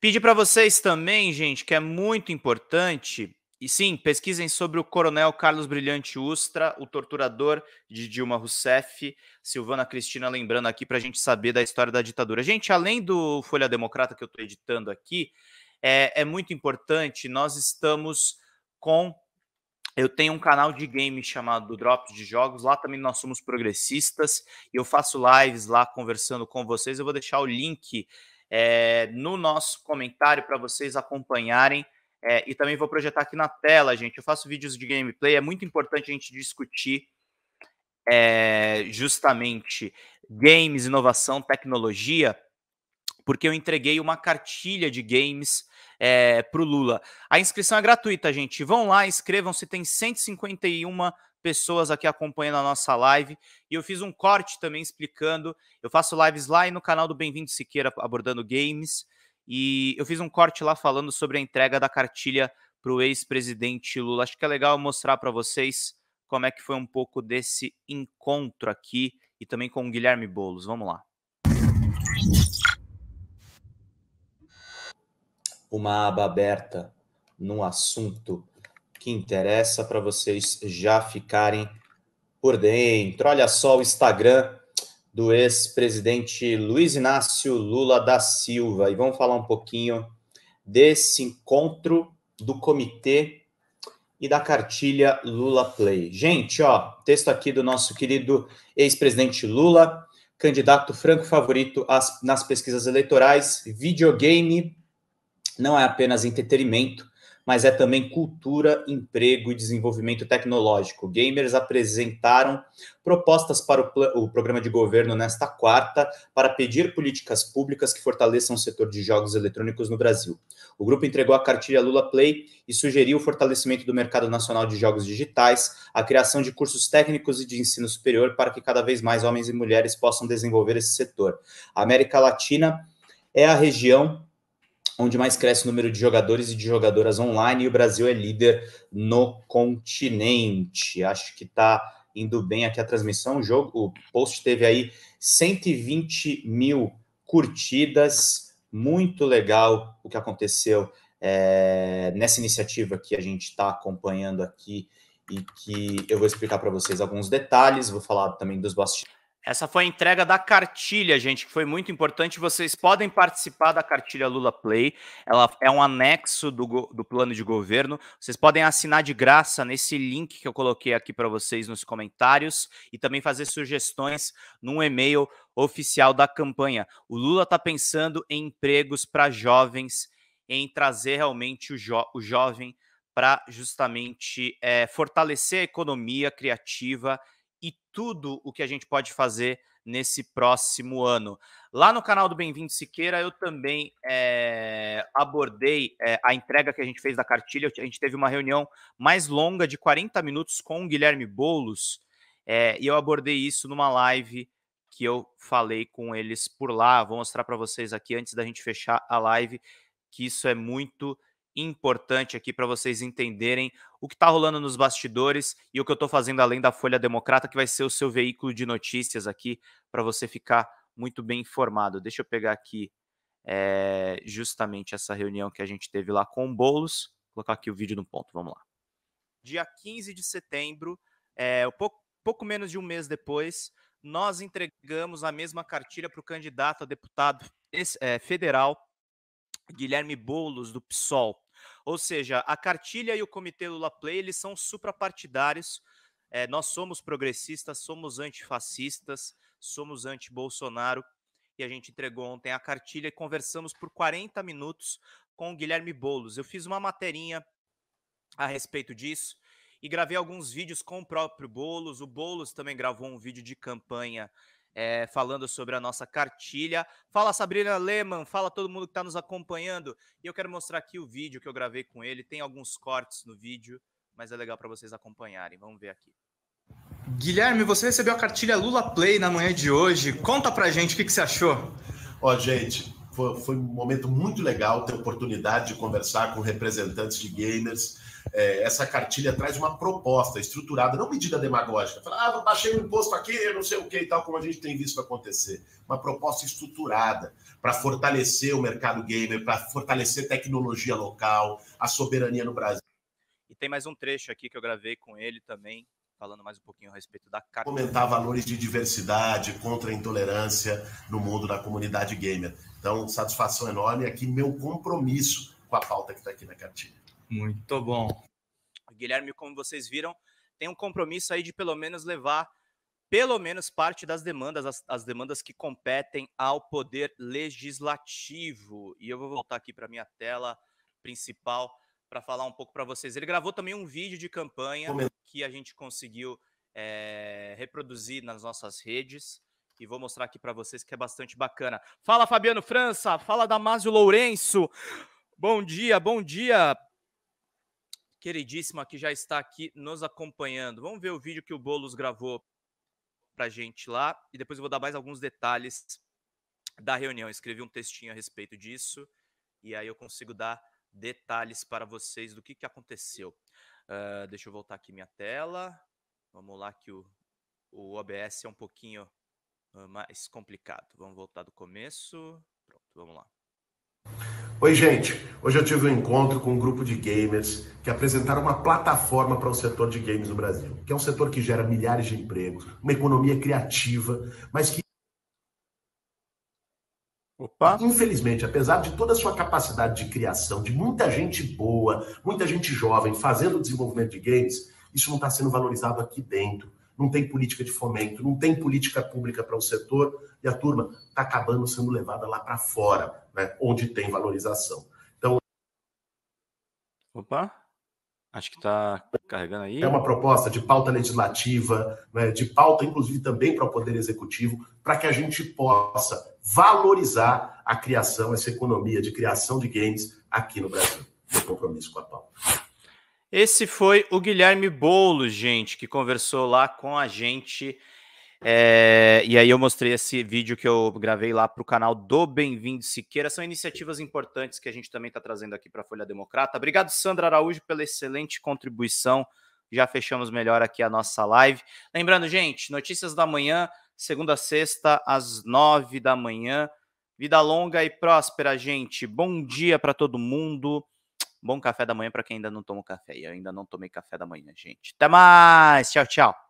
Pedir para vocês também, gente, que é muito importante, e sim, pesquisem sobre o coronel Carlos Brilhante Ustra, o torturador de Dilma Rousseff, Silvana Cristina lembrando aqui para a gente saber da história da ditadura. Gente, além do Folha Democrata que eu estou editando aqui, é, é muito importante, nós estamos com eu tenho um canal de game chamado Drops de Jogos. Lá também nós somos progressistas. E eu faço lives lá conversando com vocês. Eu vou deixar o link é, no nosso comentário para vocês acompanharem. É, e também vou projetar aqui na tela, gente. Eu faço vídeos de gameplay, é muito importante a gente discutir é, justamente games, inovação, tecnologia, porque eu entreguei uma cartilha de games é, para o Lula. A inscrição é gratuita, gente. Vão lá, inscrevam-se, tem 151 pessoas aqui acompanhando a nossa live. E eu fiz um corte também explicando. Eu faço lives lá e no canal do Bem-vindo Siqueira abordando games. E eu fiz um corte lá falando sobre a entrega da cartilha para o ex-presidente Lula. Acho que é legal mostrar para vocês como é que foi um pouco desse encontro aqui e também com o Guilherme Bolos. Vamos lá. Uma aba aberta num assunto que interessa para vocês já ficarem por dentro. Olha só o Instagram do ex-presidente Luiz Inácio Lula da Silva. E vamos falar um pouquinho desse encontro do comitê e da cartilha Lula Play. Gente, ó, texto aqui do nosso querido ex-presidente Lula, candidato franco favorito nas pesquisas eleitorais. Videogame não é apenas entretenimento, mas é também cultura, emprego e desenvolvimento tecnológico. Gamers apresentaram propostas para o, o, programa de governo nesta quarta para pedir políticas públicas que fortaleçam o setor de jogos eletrônicos no Brasil. O grupo entregou a cartilha Lula Play e sugeriu o fortalecimento do mercado nacional de jogos digitais, a criação de cursos técnicos e de ensino superior para que cada vez mais homens e mulheres possam desenvolver esse setor. A América Latina é a região onde mais cresce o número de jogadores e de jogadoras online, e o Brasil é líder no continente. Acho que está indo bem aqui a transmissão. O jogo, o post teve aí 120 mil curtidas. Muito legal o que aconteceu é, nessa iniciativa que a gente está acompanhando aqui e que eu vou explicar para vocês alguns detalhes. Vou falar também dos bastidores essa foi a entrega da cartilha, gente, que foi muito importante. Vocês podem participar da cartilha Lula Play. Ela é um anexo do, do plano de governo. Vocês podem assinar de graça nesse link que eu coloquei aqui para vocês nos comentários e também fazer sugestões num e-mail oficial da campanha. O Lula está pensando em empregos para jovens, em trazer realmente o, jo o jovem para justamente é, fortalecer a economia criativa e tudo o que a gente pode fazer nesse próximo ano. Lá no canal do Bem-vindo Siqueira, eu também é, abordei é, a entrega que a gente fez da cartilha. A gente teve uma reunião mais longa de 40 minutos com o Guilherme Boulos, é, e eu abordei isso numa live que eu falei com eles por lá. Vou mostrar para vocês aqui antes da gente fechar a live, que isso é muito importante aqui para vocês entenderem o que está rolando nos bastidores e o que eu estou fazendo além da Folha Democrata, que vai ser o seu veículo de notícias aqui para você ficar muito bem informado. Deixa eu pegar aqui é, justamente essa reunião que a gente teve lá com o Boulos. Vou colocar aqui o vídeo no ponto, vamos lá. Dia 15 de setembro, é, pouco, pouco menos de um mês depois, nós entregamos a mesma cartilha para o candidato a deputado eh, federal Guilherme Boulos, do PSOL. Ou seja, a cartilha e o comitê Lula Play eles são suprapartidários. É, nós somos progressistas, somos antifascistas, somos anti-Bolsonaro. E a gente entregou ontem a cartilha e conversamos por 40 minutos com o Guilherme Boulos. Eu fiz uma materinha a respeito disso e gravei alguns vídeos com o próprio Boulos. O Boulos também gravou um vídeo de campanha é, falando sobre a nossa cartilha. Fala Sabrina Lehmann, fala todo mundo que está nos acompanhando. E eu quero mostrar aqui o vídeo que eu gravei com ele. Tem alguns cortes no vídeo, mas é legal para vocês acompanharem. Vamos ver aqui. Guilherme, você recebeu a cartilha Lula Play na manhã de hoje. Conta pra gente o que, que você achou. Ó, gente, foi, foi um momento muito legal ter a oportunidade de conversar com representantes de gamers é, essa cartilha traz uma proposta estruturada, não medida demagógica. Falar, ah, baixei o imposto aqui, não sei o que e tal, como a gente tem visto acontecer. Uma proposta estruturada para fortalecer o mercado gamer, para fortalecer tecnologia local, a soberania no Brasil. E tem mais um trecho aqui que eu gravei com ele também, falando mais um pouquinho a respeito da carta. Comentar valores de diversidade contra a intolerância no mundo da comunidade gamer. Então, satisfação enorme aqui, meu compromisso com a pauta que está aqui na cartilha. Muito bom. O Guilherme, como vocês viram, tem um compromisso aí de pelo menos levar pelo menos parte das demandas, as, as demandas que competem ao poder legislativo. E eu vou voltar aqui para minha tela principal para falar um pouco para vocês. Ele gravou também um vídeo de campanha que a gente conseguiu é, reproduzir nas nossas redes e vou mostrar aqui para vocês que é bastante bacana. Fala Fabiano França, fala Damásio Lourenço. Bom dia, bom dia queridíssima que já está aqui nos acompanhando. Vamos ver o vídeo que o Bolos gravou para gente lá e depois eu vou dar mais alguns detalhes da reunião. Eu escrevi um textinho a respeito disso e aí eu consigo dar detalhes para vocês do que, que aconteceu. Uh, deixa eu voltar aqui minha tela. Vamos lá que o, o OBS é um pouquinho ah, mais complicado. Vamos voltar do começo. Pronto, vamos lá. Oi, gente. Hoje eu tive um encontro com um grupo de gamers que apresentaram uma plataforma para o setor de games no Brasil, que é um setor que gera milhares de empregos, uma economia criativa, mas que Opa. Infelizmente, apesar de toda a sua capacidade de criação, de muita gente boa, muita gente jovem fazendo desenvolvimento de games, isso não está sendo valorizado aqui dentro não tem política de fomento, não tem política pública para o setor, e a turma está acabando sendo levada lá para fora, né, onde tem valorização. Então. Opa! Acho que está carregando aí. É uma proposta de pauta legislativa, né, de pauta, inclusive, também para o Poder Executivo, para que a gente possa valorizar a criação, essa economia de criação de games aqui no Brasil. Meu compromisso com a pauta. Esse foi o Guilherme Boulos, gente, que conversou lá com a gente. É, e aí eu mostrei esse vídeo que eu gravei lá para o canal do Bem-vindo Siqueira. São iniciativas importantes que a gente também está trazendo aqui para a Folha Democrata. Obrigado, Sandra Araújo, pela excelente contribuição. Já fechamos melhor aqui a nossa live. Lembrando, gente, notícias da manhã, segunda a sexta, às nove da manhã. Vida longa e próspera, gente. Bom dia para todo mundo. Bom café da manhã para quem ainda não tomou café. E eu ainda não tomei café da manhã, gente. Até mais. Tchau, tchau.